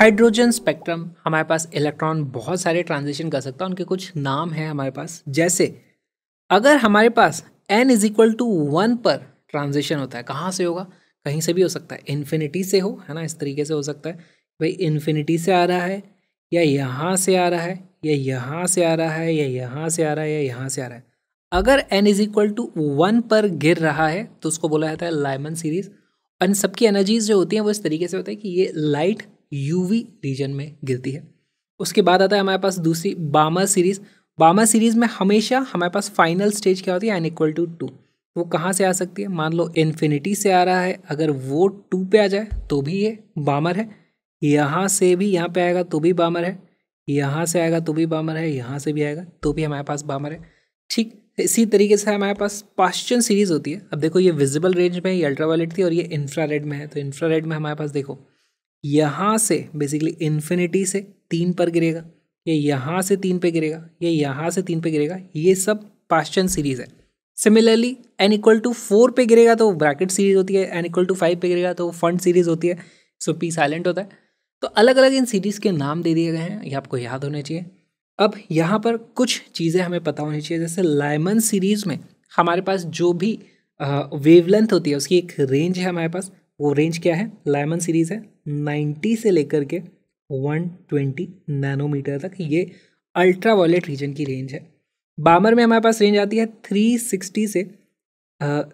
Hydrogen spectrum हमारे पास electron बहुत सारे ट्रांजिशन कर सकता है उनके कुछ नाम हैं हमारे पास जैसे अगर हमारे पास N is equal to one पर ट्रांजिशन होता है कहाँ से होगा कहीं से भी हो सकता है इन्फिनिटी से हो है ना इस तरीके से हो सकता है भाई इन्फिनिटी से आ रहा है या यहाँ से आ रहा है या यहाँ से आ रहा है या यहाँ से आ रहा है या यहाँ से आ रहा है अगर N is equal to one पर गिर रहा है तो उसको बोला जाता है लाइमन सीरीज और सबकी एनर्जीज जो होती हैं वो इस तरीके से होता है कि ये लाइट यूवी रीजन में गिरती है उसके बाद आता है हमारे पास दूसरी बामा सीरीज़ बामा सीरीज़ में हमेशा हमारे पास फाइनल स्टेज क्या होती है एन इक्वल टू टू वो कहाँ से आ सकती है मान लो इन्फिनिटी से आ रहा है अगर वो टू पे आ जाए तो भी ये बामर है यहाँ से भी यहाँ पे आएगा तो भी बामर है यहाँ से आएगा तो भी बामर है यहाँ से भी आएगा तो भी हमारे पास बामर है ठीक इसी तरीके से हमारे पास पाश्चन सीरीज़ होती है अब देखो ये विजिबल रेंज में ये अल्ट्रा थी और ये इंफ्रारेड में है तो इंफ्रारेड में हमारे पास देखो यहाँ से बेसिकली इन्फिनिटी से तीन पर गिरेगा ये यहाँ से तीन पे गिरेगा ये यहाँ से तीन पे गिरेगा ये सब पाश्चन सीरीज़ है similarly N equal to four पे गिरेगा तो ब्रैकेट सीरीज होती है एन इक्वल टू फाइव पे गिरेगा तो फंड सीरीज होती है सो पी साइलेंट होता है तो अलग अलग इन सीरीज़ के नाम दे दिए गए हैं ये आपको याद होने चाहिए अब यहाँ पर कुछ चीज़ें हमें पता होनी चाहिए जैसे लाइमन सीरीज़ में हमारे पास जो भी वेवलेंथ होती है उसकी एक रेंज है हमारे पास वो रेंज क्या है लाइमन सीरीज़ है 90 से लेकर के 120 नैनोमीटर तक ये अल्ट्रा वायलेट रीजन की रेंज है बामर में हमारे पास रेंज आती है 360 से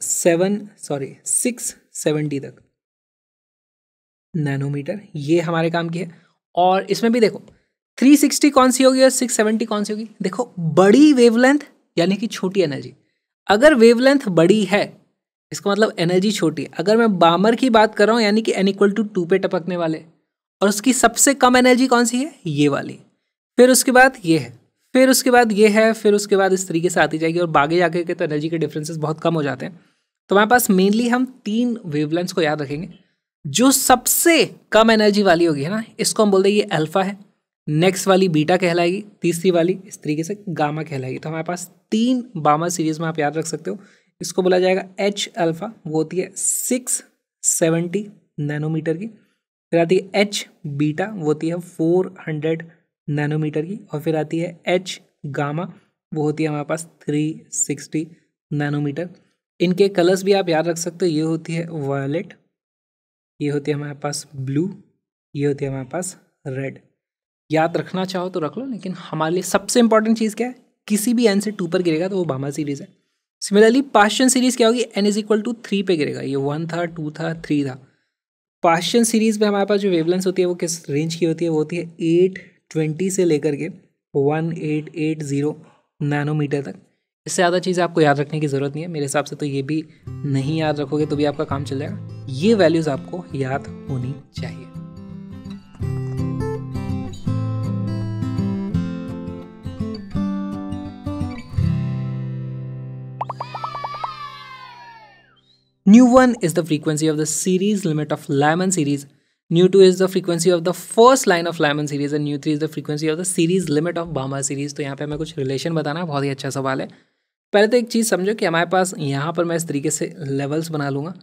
सेवन सॉरी सिक्स सेवेंटी तक नैनोमीटर ये हमारे काम की है और इसमें भी देखो 360 कौन सी होगी और 670 कौन सी होगी देखो बड़ी वेवलेंथ यानी कि छोटी एनर्जी अगर वेवलेंथ बड़ी है इसका मतलब एनर्जी छोटी अगर मैं बामर की बात कर रहा हूँ यानी कि एन इक्वल टू टू पे टपकने वाले और उसकी सबसे कम एनर्जी कौन सी है ये वाली फिर उसके बाद ये है फिर उसके बाद ये है फिर उसके बाद इस तरीके से आती जाएगी और बागे जाके के तो एनर्जी के डिफरेंसेस बहुत कम हो जाते हैं तो हमारे पास मेनली हम तीन वेवलेंस को याद रखेंगे जो सबसे कम एनर्जी वाली होगी है ना इसको हम बोलते हैं ये अल्फ़ा है नेक्स्ट वाली बीटा कहलाएगी तीसरी वाली इस तरीके से गामा कहलाएगी तो हमारे पास तीन बामा सीरीज़ में आप याद रख सकते हो इसको बोला जाएगा एच अल्फ़ा वो होती है सिक्स सेवेंटी नैनोमीटर की फिर आती है एच बीटा वो होती है फोर हंड्रेड नैनोमीटर की और फिर आती है एच गामा वो होती है हमारे पास थ्री सिक्सटी नैनोमीटर इनके कलर्स भी आप याद रख सकते हो ये होती है वायलेट ये होती है हमारे पास ब्लू ये होती है हमारे पास रेड याद रखना चाहो तो रख लो लेकिन हमारे लिए सबसे इंपॉर्टेंट चीज़ क्या है किसी भी एन से टू पर गिरेगा तो वो बामा सीरीज़ है सिमिलरली पाश्चन सीरीज क्या होगी n is equal to three पे गिरेगा ये वन था टू था थ्री था पाश्चन सीरीज में हमारे पास जो वेवलेंस होती है वो किस रेंज की होती है वो होती है एट ट्वेंटी से लेकर के one eight eight zero nanometer तक इससे ज़्यादा चीज़ें आपको याद रखने की ज़रूरत नहीं है मेरे हिसाब से तो ये भी नहीं याद रखोगे तो भी आपका काम चल जाएगा ये वैल्यूज़ आपको याद होनी चाहिए nu1 is the frequency of the series limit of Lyman series. nu2 is the frequency of the first line of Lyman series and nu3 is the frequency of the series limit of Bahama series. तो यहाँ पे मैं कुछ relation बताना बहुत ही अच्छा सवाल है पहले तो एक चीज़ समझो कि हमारे पास यहाँ पर मैं इस तरीके से लेवल्स बना लूँगा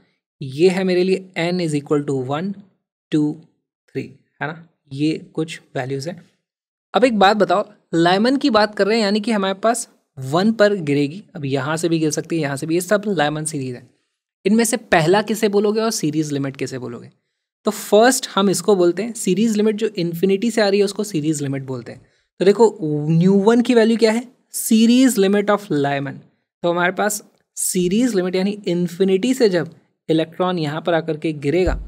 ये है मेरे लिए n is equal to one two three है ना ये कुछ वैल्यूज़ हैं अब एक बात बताओ लाइमन की बात कर रहे हैं यानी कि हमारे पास वन पर गिरेगी अब यहाँ से भी गिर सकती है यहाँ से भी ये सब लाइमन सीरीज है इनमें से पहला किसे बोलोगे और सीरीज लिमिट किसे बोलोगे तो फर्स्ट हम इसको बोलते हैं सीरीज लिमिट जो इन्फिनिटी से आ रही है उसको सीरीज लिमिट बोलते हैं तो देखो न्यू वन की वैल्यू क्या है सीरीज लिमिट ऑफ लाइमन तो हमारे पास सीरीज लिमिट यानी इन्फिनिटी से जब इलेक्ट्रॉन यहाँ पर आकर के गिरेगा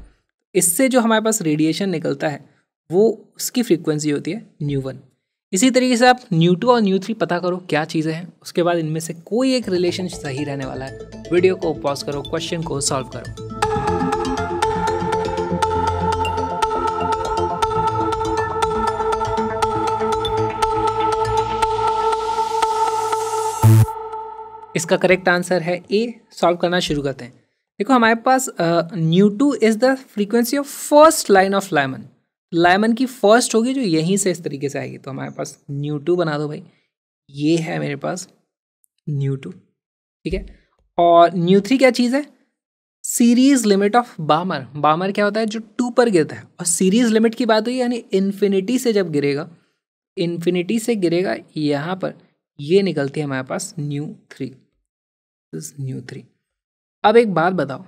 इससे जो हमारे पास रेडिएशन निकलता है वो उसकी फ्रीक्वेंसी होती है न्यू वन इसी तरीके से आप न्यू टू और न्यू थ्री पता करो क्या चीज़ें हैं उसके बाद इनमें से कोई एक रिलेशन सही रहने वाला है वीडियो को पॉज करो क्वेश्चन को सॉल्व करो इसका करेक्ट आंसर है ए सॉल्व करना शुरू करते हैं देखो हमारे पास nu two is the frequency of first line of Lyman Lyman की फर्स्ट होगी जो यहीं से इस तरीके से आएगी तो हमारे पास न्यू टू बना दो भाई ये है मेरे पास न्यू टू ठीक है और न्यू थ्री क्या चीज़ है series limit of Balmer Balmer क्या होता है जो टू पर गिरता है और सीरीज लिमिट की बात हुई यानी इन्फिनिटी से जब गिरेगा इन्फिनिटी से गिरेगा यहाँ पर ये निकलती है हमारे पास न्यू थ्री न्यू थ्री अब एक बात बताओ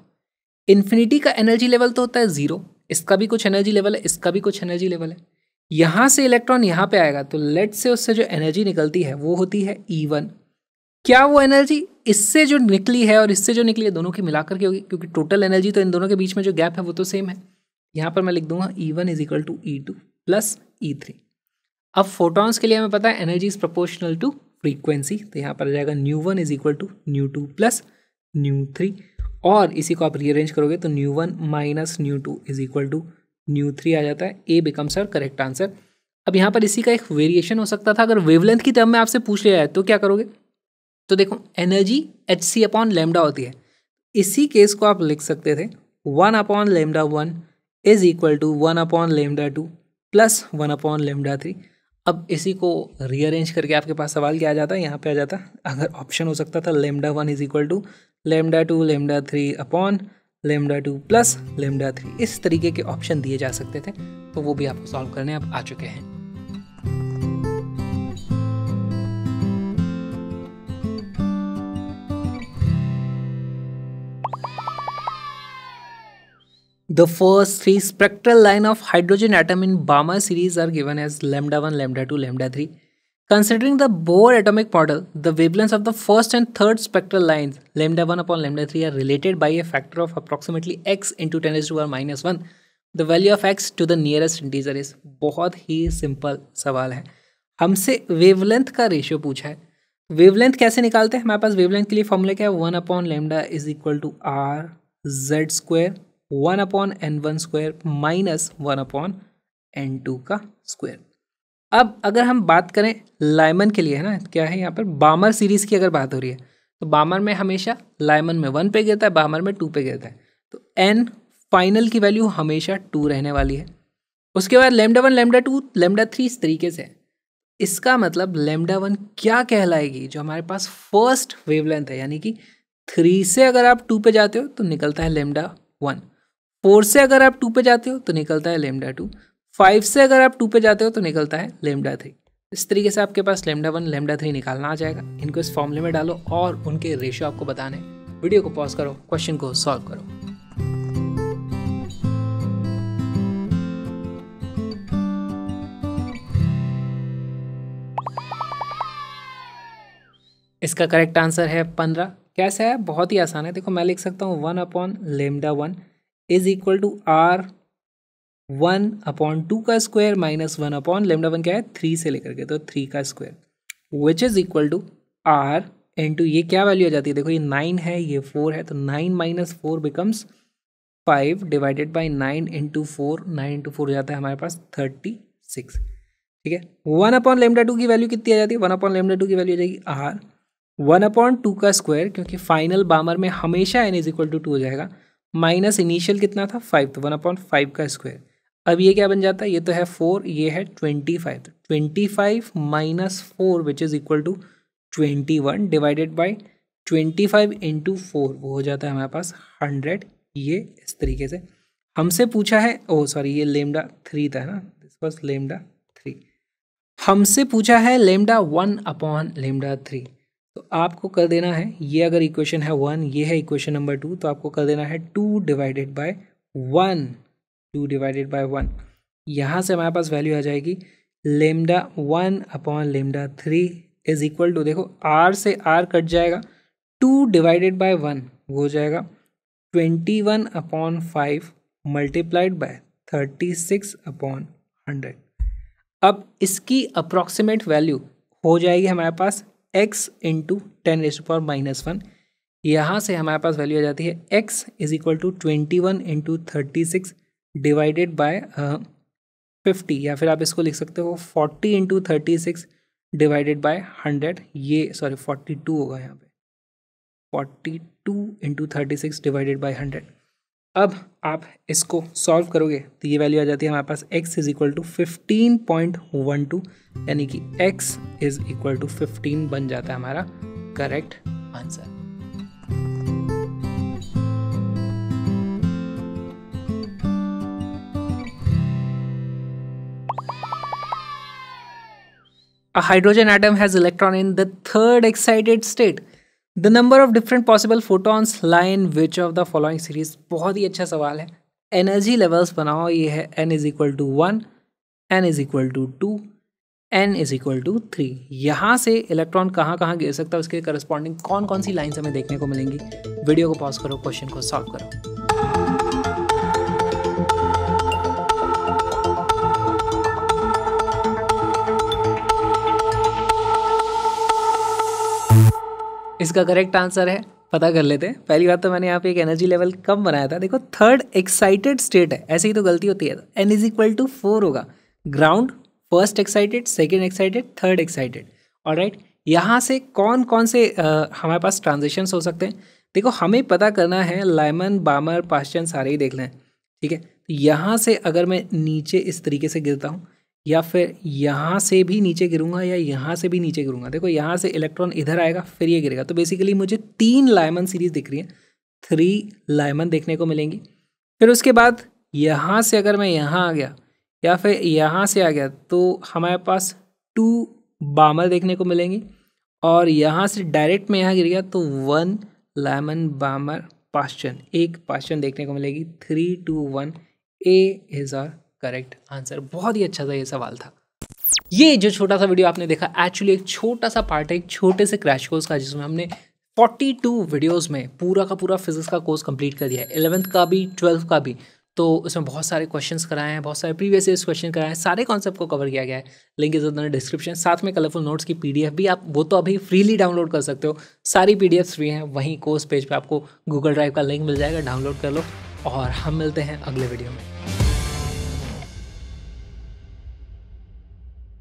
इन्फिनिटी का एनर्जी लेवल तो होता है ज़ीरो इसका भी कुछ एनर्जी लेवल है इसका भी कुछ एनर्जी लेवल है यहाँ से इलेक्ट्रॉन यहाँ पे आएगा तो लेट से उससे जो एनर्जी निकलती है वो होती है ई e वन क्या वो एनर्जी इससे जो निकली है और इससे जो निकली है दोनों की मिलाकर के होगी क्योंकि टोटल एनर्जी तो इन दोनों के बीच में जो गैप है वो तो सेम है यहाँ पर मैं लिख दूंगा E one is equal to E two plus E three अब फोटॉन्स के लिए हमें पता है energy is proportional to frequency तो यहाँ पर आ जाएगा nu one is equal to nu two plus nu three और इसी को आप रीअरेंज करोगे तो nu one minus nu two is equal to nu three आ जाता है A becomes our correct answer अब यहाँ पर इसी का एक वेरिएशन हो सकता था अगर वेवलेंथ की टर्म में आपसे पूछ लिया जाए तो क्या करोगे तो देखो energy h c upon lambda होती है इसी केस को आप लिख सकते थे one upon lambda one is equal to one upon lambda two plus one upon lambda three अब इसी को रीअरेंज करके आपके पास सवाल क्या आ जाता है यहाँ पे आ जाता अगर ऑप्शन हो सकता था lambda one is equal to lambda two lambda three upon lambda two plus lambda three इस तरीके के ऑप्शन दिए जा सकते थे तो वो भी आपको सॉल्व करने आप आ चुके हैं The first three spectral line of hydrogen atom in Balmer series are given as lambda 1, lambda 2, lambda 3. Considering the Bohr atomic model, the wavelengths of the first and third spectral lines lambda 1 upon lambda 3 are related by a factor of approximately x into 10 raised to power minus 1. The value of x to the nearest integer is बहुत ही simple सवाल है हमसे wavelength का ratio पूछा है wavelength कैसे निकालते हैं हमारे पास वेवलेंथ के लिए फॉर्मूला क्या है one upon lambda is equal to R Z square one upon n one square minus one upon n two का स्क्वायर अब अगर हम बात करें लाइमन के लिए है ना क्या है यहाँ पर बामर सीरीज़ की अगर बात हो रही है तो बामर में हमेशा लाइमन में वन पे गिरता है बामर में टू पे गिरता है तो एन फाइनल की वैल्यू हमेशा टू रहने वाली है उसके बाद lambda one lambda two lambda three इस तरीके से इसका मतलब लेमडा वन क्या कहलाएगी जो हमारे पास फर्स्ट वेवलेंथ है यानी कि थ्री से अगर आप टू पे जाते हो तो निकलता है लेमडा वन फोर से अगर आप टू पे जाते हो तो निकलता है लेमडा टू फाइव से अगर आप टू पे जाते हो तो निकलता है लेमडा थ्री इस तरीके से आपके पास लेमडा वन लेमडा थ्री निकालना आ जाएगा इनको इस फॉर्मूले में डालो और उनके रेशियो आपको बताने वीडियो को पॉज करो क्वेश्चन को सॉल्व करो इसका करेक्ट आंसर है पंद्रह कैसे है बहुत ही आसान है देखो मैं लिख सकता हूँ one upon lambda one is equal to R one upon two का square minus one upon lambda one क्या है थ्री से लेकर के तो थ्री का square which is equal to R two ये क्या वैल्यू आ जाती है देखो ये नाइन है ये फोर है तो nine minus four becomes five divided by nine into four nine into four हो जाता है हमारे पास थर्टी सिक्स ठीक है वन अपॉन लेमडा टू की वैल्यू कितनी आ जाती है वन अपॉन लेमडा टू की वैल्यू आ जाएगी आर वन अपॉन टू का स्क्वायर क्योंकि फाइनल बामर में हमेशा n is equal to two हो जाएगा माइनस इनिशियल कितना था फाइव तो वन अपॉन फाइव का स्क्वायर अब ये क्या बन जाता है ये तो है फोर ये है twenty five twenty five minus four which is equal to twenty one divided by twenty five into four वो हो जाता है हमारे पास हंड्रेड ये इस तरीके से हमसे पूछा है ओ oh, सॉरी ये लेमडा थ्री था ना दिस वॉज लेमडा थ्री हमसे पूछा है lambda one upon lambda three तो आपको कर देना है ये अगर इक्वेशन है वन ये है इक्वेशन नंबर टू तो आपको कर देना है two divided by one two divided by one यहाँ से हमारे पास वैल्यू आ जाएगी lambda one upon lambda three is equal to देखो आर से आर कट जाएगा टू डिवाइडेड बाय वन वो हो जाएगा twenty one upon five multiplied by thirty six upon hundred अब इसकी अप्रॉक्सीमेट वैल्यू हो जाएगी हमारे पास x into ten raised power minus one यहाँ से हमारे पास वैल्यू आ जाती है x is equal to twenty one into thirty six divided by fifty या फिर आप इसको लिख सकते हो forty into thirty six divided by hundred ये सॉरी फोर्टी टू होगा यहाँ पे forty two into thirty six divided by hundred अब आप इसको सॉल्व करोगे तो ये वैल्यू आ जाती है हमारे पास x is equal to fifteen point one two यानी कि x is equal to fifteen बन जाता है हमारा correct answer A hydrogen atom has electron in the third excited state. The number of different possible photons line which of the following series बहुत ही अच्छा सवाल है एनर्जी लेवल्स बनाओ ये है n is equal to one n is equal to two n is equal to three यहाँ से इलेक्ट्रॉन कहाँ कहाँ गिर सकता है उसके करस्पॉन्डिंग कौन कौन सी लाइन्स हमें देखने को मिलेंगी वीडियो को पॉज करो क्वेश्चन को सॉल्व करो इसका करेक्ट आंसर है पता कर लेते हैं पहली बात तो मैंने यहाँ पे एक एनर्जी लेवल कम बनाया था देखो थर्ड एक्साइटेड स्टेट है ऐसे ही तो गलती होती है n is equal to four होगा ground first excited second excited third excited और राइट यहाँ से कौन कौन से आ, हमारे पास ट्रांजेक्शन हो सकते हैं देखो हमें पता करना है लाइमन बामर पाश्चन सारे ही देख लें ठीक है तो यहाँ से अगर मैं नीचे इस तरीके से गिरता हूँ या फिर यहाँ से भी नीचे गिरूंगा या यहाँ से भी नीचे गिरूंगा देखो यहाँ से इलेक्ट्रॉन इधर आएगा फिर ये गिरेगा तो बेसिकली मुझे तीन लाइमन सीरीज दिख रही है थ्री लाइमन देखने को मिलेंगी फिर उसके बाद यहाँ से अगर मैं यहाँ आ गया या फिर यहाँ से आ गया तो हमारे पास टू बामर देखने को मिलेंगी और यहाँ से डायरेक्ट में यहाँ गिर गया तो वन लाइमन बामर पाश्चन एक पाश्चन देखने को मिलेगी three two one A is our correct answer बहुत ही अच्छा था ये सवाल था ये जो छोटा सा वीडियो आपने देखा एक्चुअली एक छोटा सा पार्ट है एक छोटे से क्रैश कोर्स का जिसमें हमने 42 वीडियोस में पूरा का पूरा फिजिक्स का कोर्स कंप्लीट कर दिया है इलेवंथ का भी ट्वेल्थ का भी तो उसमें बहुत सारे क्वेश्चंस कराए हैं बहुत सारे प्रीवियस ईयर क्वेश्चन कराए हैं सारे कॉन्सेप्ट को कवर किया गया है लिंक इज अंदर डिस्क्रिप्शन साथ में कलरफुल नोट्स की पीडीएफ भी आप वो तो अभी फ्रीली डाउनलोड कर सकते हो सारी पी फ्री हैं वहीं कोर्स पेज पर आपको गूगल ड्राइव का लिंक मिल जाएगा डाउनलोड कर लो और हम मिलते हैं अगले वीडियो में